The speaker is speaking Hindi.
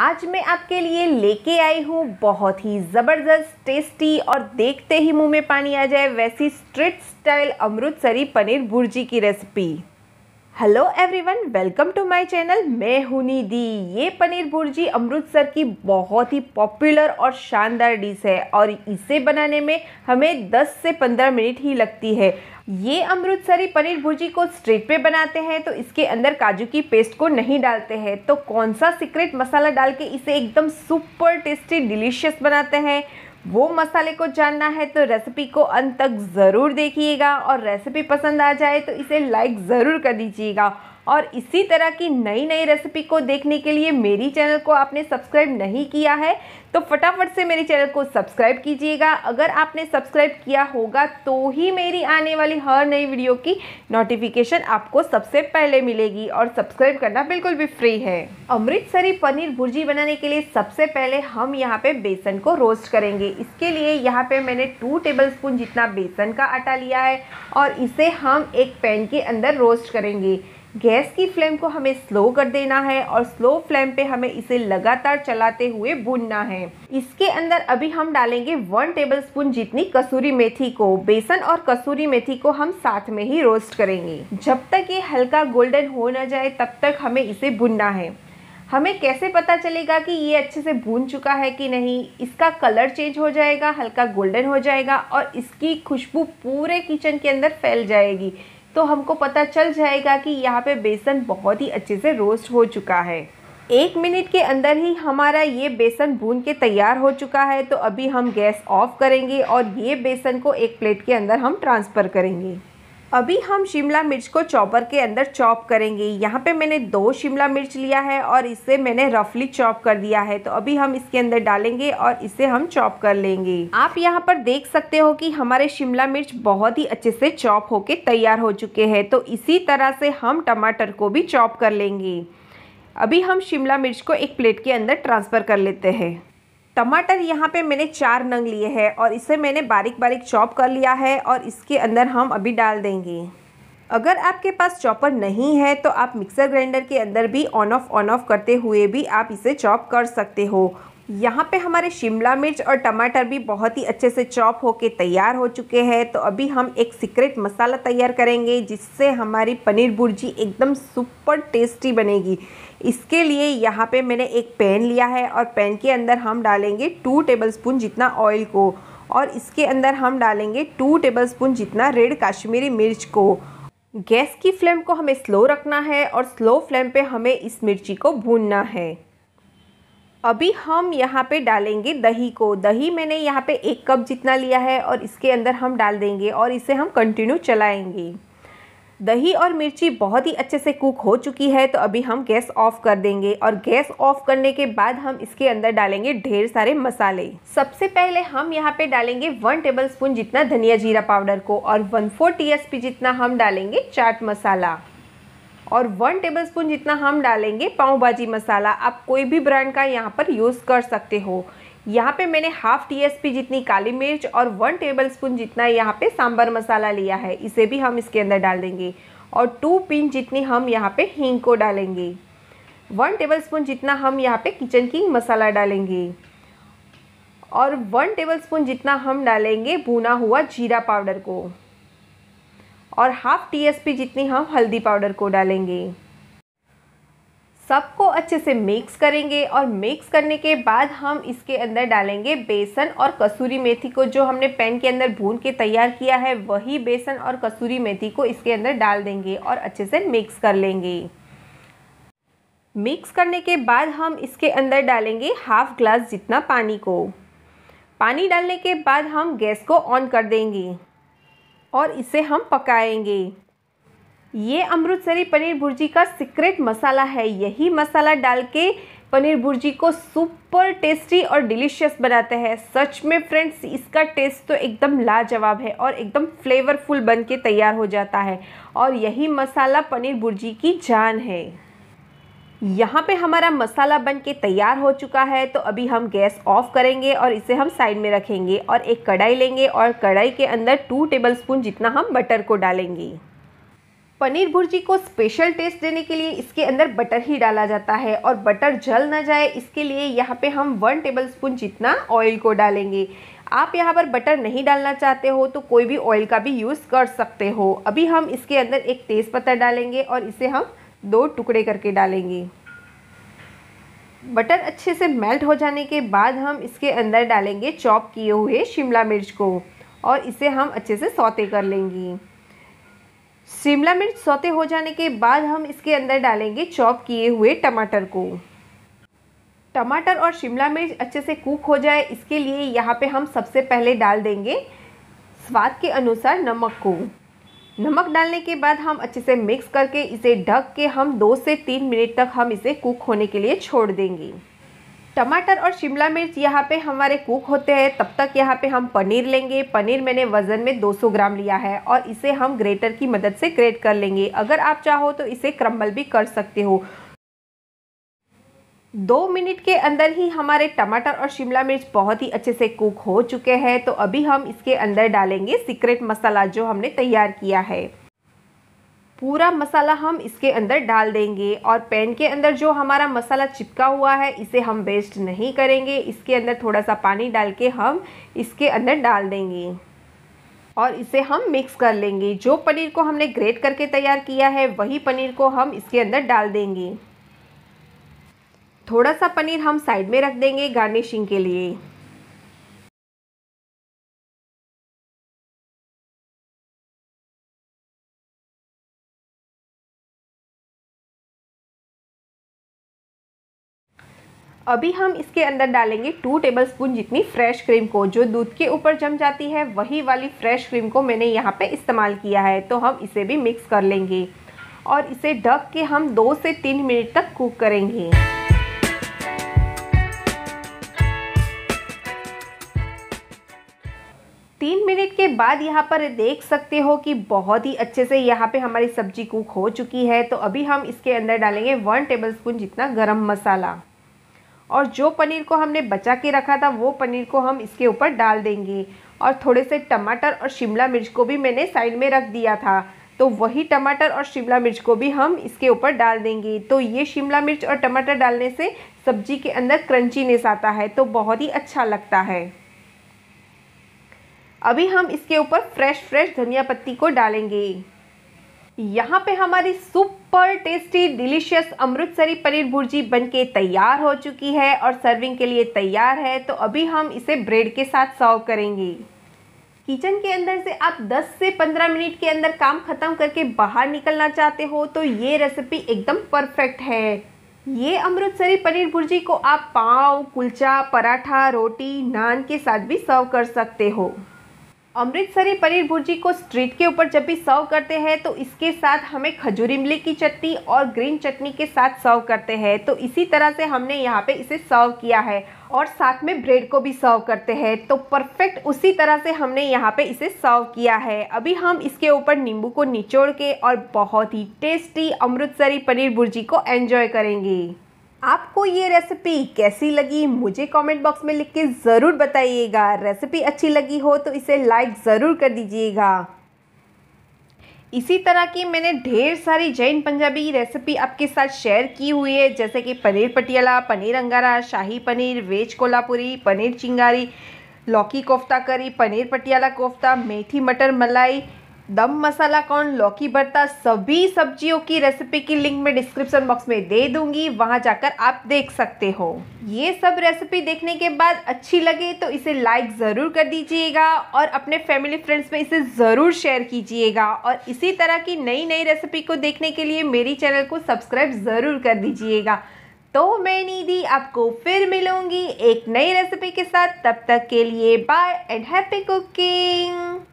आज मैं आपके लिए लेके आई हूँ बहुत ही ज़बरदस्त टेस्टी और देखते ही मुंह में पानी आ जाए वैसी स्ट्रीट स्टाइल अमृतसरी पनीर भुर्जी की recipe hello everyone welcome to my channel मैं हूं निधि ये पनीर भुर्जी अमृतसर की बहुत ही पॉपुलर और शानदार डिश है और इसे बनाने में हमें 10 से 15 मिनट ही लगती है ये अमृतसरी पनीर भुर्जी को स्ट्रीट पे बनाते हैं तो इसके अंदर काजू की पेस्ट को नहीं डालते हैं तो कौन सा सीक्रेट मसाला डाल के इसे एकदम सुपर टेस्टी डिलीशियस बनाते हैं वो मसाले को जानना है तो रेसिपी को अंत तक ज़रूर देखिएगा और रेसिपी पसंद आ जाए तो इसे लाइक ज़रूर कर दीजिएगा और इसी तरह की नई नई रेसिपी को देखने के लिए मेरी चैनल को आपने सब्सक्राइब नहीं किया है तो फटाफट से मेरे चैनल को सब्सक्राइब कीजिएगा अगर आपने सब्सक्राइब किया होगा तो ही मेरी आने वाली हर नई वीडियो की नोटिफिकेशन आपको सबसे पहले मिलेगी और सब्सक्राइब करना बिल्कुल भी फ्री है अमृतसरी पनीर भुर्जी बनाने के लिए सबसे पहले हम यहाँ पे बेसन को रोस्ट करेंगे इसके लिए यहाँ पे मैंने टू टेबल स्पून जितना बेसन का आटा लिया है और इसे हम एक पैन के अंदर रोस्ट करेंगे गैस की फ्लेम को हमें स्लो कर देना है और स्लो फ्लेम पे हमें इसे लगातार चलाते हुए भूनना है इसके अंदर अभी हम डालेंगे वन टेबलस्पून जितनी कसूरी मेथी को बेसन और कसूरी मेथी को हम साथ में ही रोस्ट करेंगे जब तक ये हल्का गोल्डन हो ना जाए तब तक हमें इसे भूनना है हमें कैसे पता चलेगा कि ये अच्छे से भून चुका है कि नहीं इसका कलर चेंज हो जाएगा हल्का गोल्डन हो जाएगा और इसकी खुशबू पूरे किचन के अंदर फैल जाएगी तो हमको पता चल जाएगा कि यहाँ पे बेसन बहुत ही अच्छे से रोस्ट हो चुका है एक मिनट के अंदर ही हमारा ये बेसन भून के तैयार हो चुका है तो अभी हम गैस ऑफ करेंगे और ये बेसन को एक प्लेट के अंदर हम ट्रांसफ़र करेंगे अभी हम शिमला मिर्च को चॉपर के अंदर चॉप करेंगे यहाँ पे मैंने दो शिमला मिर्च लिया है और इसे मैंने रफली चॉप कर दिया है तो अभी हम इसके अंदर डालेंगे और इसे हम चॉप कर लेंगे आप यहाँ पर देख सकते हो कि हमारे शिमला मिर्च बहुत ही अच्छे से चॉप होके तैयार हो चुके हैं तो इसी तरह से हम टमाटर को भी चॉप कर लेंगे अभी हम शिमला मिर्च को एक प्लेट के अंदर ट्रांसफ़र कर लेते हैं टमाटर यहाँ पे मैंने चार नंग लिए हैं और इसे मैंने बारीक बारीक चॉप कर लिया है और इसके अंदर हम अभी डाल देंगे अगर आपके पास चॉपर नहीं है तो आप मिक्सर ग्राइंडर के अंदर भी ऑन ऑफ ऑन ऑफ करते हुए भी आप इसे चॉप कर सकते हो यहाँ पे हमारे शिमला मिर्च और टमाटर भी बहुत ही अच्छे से चॉप होके तैयार हो चुके हैं तो अभी हम एक सीक्रेट मसाला तैयार करेंगे जिससे हमारी पनीर भुर्जी एकदम सुपर टेस्टी बनेगी इसके लिए यहाँ पे मैंने एक पैन लिया है और पैन के अंदर हम डालेंगे टू टेबलस्पून जितना ऑयल को और इसके अंदर हम डालेंगे टू टेबल जितना रेड काश्मीरी मिर्च को गैस की फ्लेम को हमें स्लो रखना है और स्लो फ्लेम पर हमें इस मिर्ची को भूनना है अभी हम यहाँ पे डालेंगे दही को दही मैंने यहाँ पे एक कप जितना लिया है और इसके अंदर हम डाल देंगे और इसे हम कंटिन्यू चलाएंगे दही और मिर्ची बहुत ही अच्छे से कुक हो चुकी है तो अभी हम गैस ऑफ कर देंगे और गैस ऑफ करने के बाद हम इसके अंदर डालेंगे ढेर सारे मसाले सबसे पहले हम यहाँ पे डालेंगे वन टेबल स्पून जितना धनिया जीरा पाउडर को और वन फोर टी जितना हम डालेंगे चाट मसाला और वन टेबलस्पून जितना हम डालेंगे पाव भाजी मसाला आप कोई भी ब्रांड का यहाँ पर यूज़ कर सकते हो यहाँ पे मैंने हाफ टीएसपी जितनी काली मिर्च और वन टेबलस्पून जितना यहाँ पे सांबर मसाला लिया है इसे भी हम इसके अंदर डाल देंगे और टू पिंच जितनी हम यहाँ पे हींग को डालेंगे वन टेबलस्पून जितना हम यहाँ पे किचन किंग मसाला डालेंगे और वन टेबलस्पून जितना हम डालेंगे भुना हुआ जीरा पाउडर को और हाफ टीएसपी जितनी हम हल्दी पाउडर को डालेंगे सबको अच्छे से मिक्स करेंगे और मिक्स करने के बाद हम इसके अंदर डालेंगे बेसन और कसूरी मेथी को जो हमने पैन के अंदर भून के तैयार किया है वही बेसन और कसूरी मेथी को इसके अंदर डाल देंगे और अच्छे से मिक्स कर लेंगे मिक्स करने के बाद हम इसके अंदर डालेंगे हाफ ग्लास जितना पानी को पानी डालने के बाद हम गैस को ऑन कर देंगे और इसे हम पकाएंगे ये अमृतसरी पनीर भुर्जी का सीक्रेट मसाला है यही मसाला डाल के पनीर भुर्जी को सुपर टेस्टी और डिलीशियस बनाते हैं सच में फ्रेंड्स इसका टेस्ट तो एकदम लाजवाब है और एकदम फ्लेवरफुल बन के तैयार हो जाता है और यही मसाला पनीर भुर्जी की जान है यहाँ पे हमारा मसाला बन के तैयार हो चुका है तो अभी हम गैस ऑफ करेंगे और इसे हम साइड में रखेंगे और एक कढ़ाई लेंगे और कढ़ाई के अंदर टू टेबलस्पून जितना हम बटर को डालेंगे पनीर भुर्जी को स्पेशल टेस्ट देने के लिए इसके अंदर बटर ही डाला जाता है और बटर जल ना जाए इसके लिए यहाँ पे हम वन टेबलस्पून जितना ऑयल को डालेंगे आप यहाँ पर बटर नहीं डालना चाहते हो तो कोई भी ऑयल का भी यूज़ कर सकते हो अभी हम इसके अंदर एक तेज़पत्ता डालेंगे और इसे हम दो टुकड़े करके डालेंगे बटर अच्छे से मेल्ट हो जाने के बाद हम इसके अंदर डालेंगे चॉप किए हुए शिमला मिर्च को और इसे हम अच्छे से सौते कर लेंगे शिमला मिर्च सौते हो जाने के बाद हम इसके अंदर डालेंगे चॉप किए हुए टमाटर को टमाटर और शिमला मिर्च अच्छे से कुक हो जाए इसके लिए यहाँ पे हम सबसे पहले डाल देंगे स्वाद के अनुसार नमक को नमक डालने के बाद हम अच्छे से मिक्स करके इसे ढक के हम दो से तीन मिनट तक हम इसे कुक होने के लिए छोड़ देंगे टमाटर और शिमला मिर्च यहाँ पे हमारे कुक होते हैं तब तक यहाँ पे हम पनीर लेंगे पनीर मैंने वज़न में 200 ग्राम लिया है और इसे हम ग्रेटर की मदद से ग्रेट कर लेंगे अगर आप चाहो तो इसे क्रम्बल भी कर सकते हो दो मिनट के अंदर ही हमारे टमाटर और शिमला मिर्च बहुत ही अच्छे से कुक हो चुके हैं तो अभी हम इसके अंदर डालेंगे सीक्रेट मसाला जो हमने तैयार किया है पूरा मसाला हम इसके अंदर डाल देंगे और पैन के अंदर जो हमारा मसाला चिपका हुआ है इसे हम वेस्ट नहीं करेंगे इसके अंदर थोड़ा सा पानी डाल के हम इसके अंदर डाल देंगे और इसे हम मिक्स कर लेंगे जो पनीर को हमने ग्रेट करके तैयार किया है वही पनीर को हम इसके अंदर डाल देंगे थोड़ा सा पनीर हम साइड में रख देंगे गार्निशिंग के लिए अभी हम इसके अंदर डालेंगे टू टेबल स्पून जितनी फ्रेश क्रीम को जो दूध के ऊपर जम जाती है वही वाली फ्रेश क्रीम को मैंने यहाँ पे इस्तेमाल किया है तो हम इसे भी मिक्स कर लेंगे और इसे ढक के हम दो से तीन मिनट तक कुक करेंगे तीन मिनट के बाद यहाँ पर देख सकते हो कि बहुत ही अच्छे से यहाँ पे हमारी सब्जी कुक हो चुकी है तो अभी हम इसके अंदर डालेंगे वन टेबल स्पून जितना गरम मसाला और जो पनीर को हमने बचा के रखा था वो पनीर को हम इसके ऊपर डाल देंगे और थोड़े से टमाटर और शिमला मिर्च को भी मैंने साइड में रख दिया था तो वही टमाटर और शिमला मिर्च को भी हम इसके ऊपर डाल देंगे तो ये शिमला मिर्च और टमाटर डालने से सब्जी के अंदर क्रंचीनेस आता है तो बहुत ही अच्छा लगता है अभी हम इसके ऊपर फ्रेश फ्रेश धनिया पत्ती को डालेंगे यहाँ पे हमारी super tasty delicious Amritsari paneer bhurji बनके तैयार हो चुकी है और सर्विंग के लिए तैयार है तो अभी हम इसे ब्रेड के साथ सर्व करेंगे किचन के अंदर से आप 10 से 15 मिनट के अंदर काम ख़त्म करके बाहर निकलना चाहते हो तो ये रेसिपी एकदम परफेक्ट है ये अमृतसरी पनीर भुर्जी को आप पाव कुलचा पराठा रोटी नान के साथ भी सर्व कर सकते हो अमृतसरी पनीर भुर्जी को स्ट्रीट के ऊपर जब भी सर्व करते हैं तो इसके साथ हमें खजूर इमली की चटनी और ग्रीन चटनी के साथ सर्व करते हैं तो इसी तरह से हमने यहाँ पे इसे सर्व किया है और साथ में ब्रेड को भी सर्व करते हैं तो परफेक्ट उसी तरह से हमने यहाँ पे इसे सर्व किया है अभी हम इसके ऊपर नींबू को निचोड़ के और बहुत ही टेस्टी अमृतसरी पनीर भुर्जी को एन्जॉय करेंगे आपको ये रेसिपी कैसी लगी मुझे कमेंट बॉक्स में लिख के ज़रूर बताइएगा रेसिपी अच्छी लगी हो तो इसे लाइक ज़रूर कर दीजिएगा इसी तरह की मैंने ढेर सारी जैन पंजाबी रेसिपी आपके साथ शेयर की हुई है जैसे कि पनीर पटियाला पनीर अंगारा शाही पनीर वेज कोल्हापुरी पनीर चिंगारी लौकी कोफ्ता करी पनीर पटियाला कोफ्ता मेथी मटर मलाई दम मसाला कॉर्न लौकी भरता सभी सब्जियों की रेसिपी की लिंक मैं डिस्क्रिप्शन बॉक्स में दे दूंगी वहां जाकर आप देख सकते हो ये सब रेसिपी देखने के बाद अच्छी लगे तो इसे लाइक ज़रूर कर दीजिएगा और अपने फैमिली फ्रेंड्स में इसे ज़रूर शेयर कीजिएगा और इसी तरह की नई नई रेसिपी को देखने के लिए मेरी चैनल को सब्सक्राइब ज़रूर कर दीजिएगा तो मैं निधि आपको फिर मिलूंगी एक नई रेसिपी के साथ तब तक के लिए बाय एंड हैप्पी कुकिंग